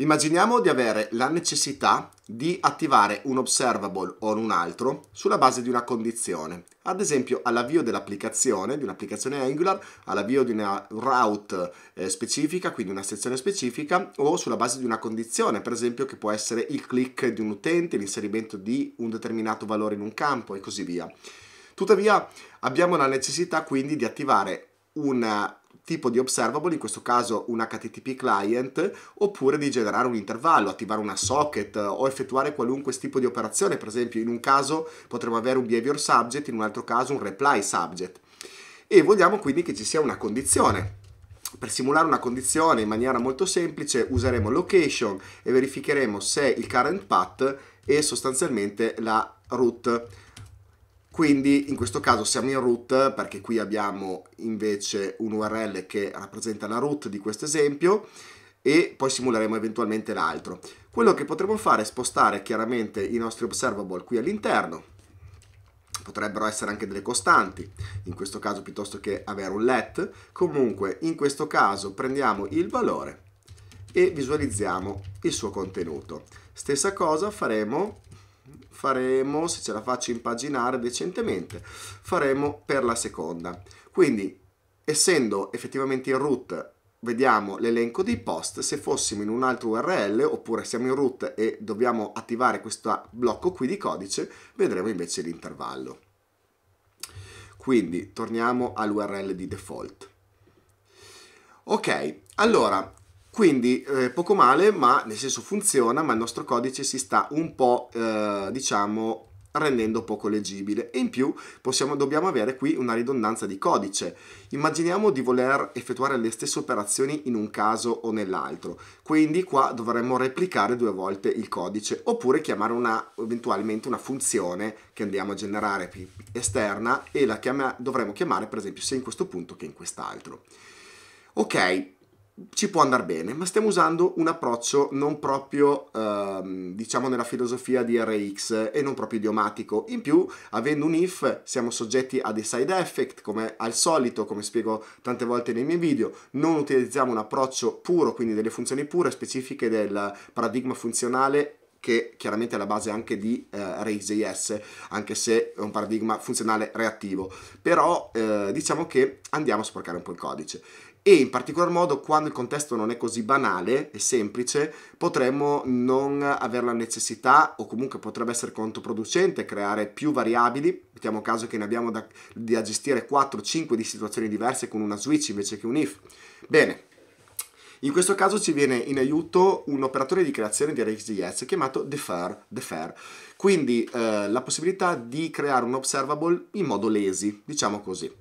Immaginiamo di avere la necessità di attivare un observable o un altro sulla base di una condizione. Ad esempio all'avvio dell'applicazione, di un'applicazione Angular, all'avvio di una route eh, specifica, quindi una sezione specifica, o sulla base di una condizione, per esempio che può essere il click di un utente, l'inserimento di un determinato valore in un campo e così via. Tuttavia abbiamo la necessità quindi di attivare una tipo di observable, in questo caso un HTTP client, oppure di generare un intervallo, attivare una socket o effettuare qualunque tipo di operazione, per esempio in un caso potremmo avere un behavior subject, in un altro caso un reply subject. E vogliamo quindi che ci sia una condizione. Per simulare una condizione in maniera molto semplice useremo location e verificheremo se il current path è sostanzialmente la root quindi in questo caso siamo in root perché qui abbiamo invece un URL che rappresenta la root di questo esempio e poi simuleremo eventualmente l'altro. Quello che potremo fare è spostare chiaramente i nostri observable qui all'interno potrebbero essere anche delle costanti, in questo caso piuttosto che avere un let, comunque in questo caso prendiamo il valore e visualizziamo il suo contenuto. Stessa cosa faremo faremo, se ce la faccio impaginare decentemente, faremo per la seconda. Quindi, essendo effettivamente in root, vediamo l'elenco dei post, se fossimo in un altro URL oppure siamo in root e dobbiamo attivare questo blocco qui di codice, vedremo invece l'intervallo. Quindi torniamo all'URL di default. Ok, allora quindi eh, poco male, ma nel senso funziona, ma il nostro codice si sta un po', eh, diciamo, rendendo poco leggibile e in più possiamo, dobbiamo avere qui una ridondanza di codice. Immaginiamo di voler effettuare le stesse operazioni in un caso o nell'altro, quindi qua dovremmo replicare due volte il codice oppure chiamare una, eventualmente una funzione che andiamo a generare esterna e la chiama, dovremmo chiamare per esempio sia in questo punto che in quest'altro. Ok, ci può andare bene, ma stiamo usando un approccio non proprio, ehm, diciamo, nella filosofia di RX e non proprio idiomatico. In più, avendo un if, siamo soggetti a dei side effect, come al solito, come spiego tante volte nei miei video. Non utilizziamo un approccio puro, quindi delle funzioni pure specifiche del paradigma funzionale che chiaramente è la base anche di eh, RxJS, anche se è un paradigma funzionale reattivo. Però eh, diciamo che andiamo a sporcare un po' il codice e in particolar modo quando il contesto non è così banale e semplice potremmo non avere la necessità o comunque potrebbe essere controproducente creare più variabili, mettiamo caso che ne abbiamo da, da gestire 4 5 di situazioni diverse con una switch invece che un if. Bene, in questo caso ci viene in aiuto un operatore di creazione di RxJS chiamato defer, defer. quindi eh, la possibilità di creare un observable in modo lazy, diciamo così.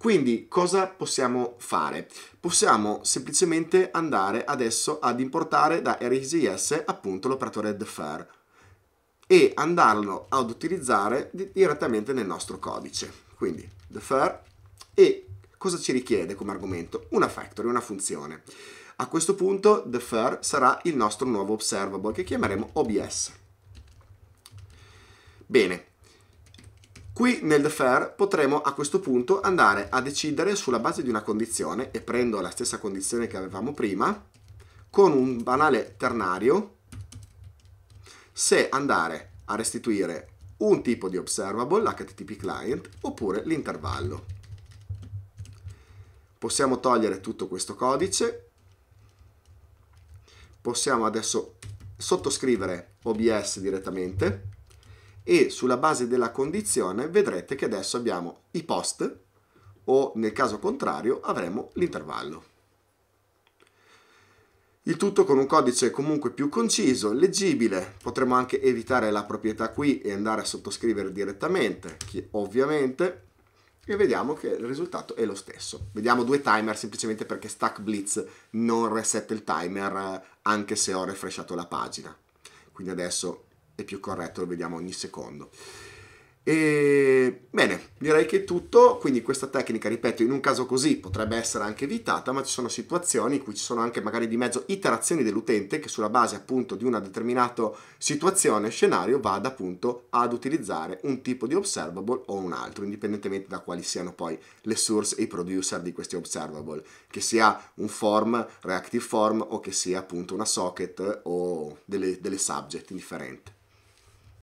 Quindi cosa possiamo fare? Possiamo semplicemente andare adesso ad importare da RGS appunto l'operatore defer e andarlo ad utilizzare direttamente nel nostro codice. Quindi defer e cosa ci richiede come argomento? Una factory, una funzione. A questo punto defer sarà il nostro nuovo observable che chiameremo OBS. Bene, Qui nel defer potremo a questo punto andare a decidere sulla base di una condizione, e prendo la stessa condizione che avevamo prima, con un banale ternario, se andare a restituire un tipo di observable, l'HTTP client, oppure l'intervallo. Possiamo togliere tutto questo codice, possiamo adesso sottoscrivere OBS direttamente, e sulla base della condizione vedrete che adesso abbiamo i post o nel caso contrario avremo l'intervallo. Il tutto con un codice comunque più conciso, leggibile, potremmo anche evitare la proprietà qui e andare a sottoscrivere direttamente, ovviamente, e vediamo che il risultato è lo stesso. Vediamo due timer semplicemente perché Stack Blitz non reset il timer eh, anche se ho refreshato la pagina. Quindi adesso è più corretto, lo vediamo ogni secondo. E bene, direi che è tutto, quindi questa tecnica, ripeto, in un caso così potrebbe essere anche evitata, ma ci sono situazioni in cui ci sono anche magari di mezzo iterazioni dell'utente che sulla base appunto di una determinata situazione, scenario, vada appunto ad utilizzare un tipo di observable o un altro, indipendentemente da quali siano poi le source e i producer di questi observable, che sia un form, reactive form o che sia appunto una socket o delle, delle subject differenti.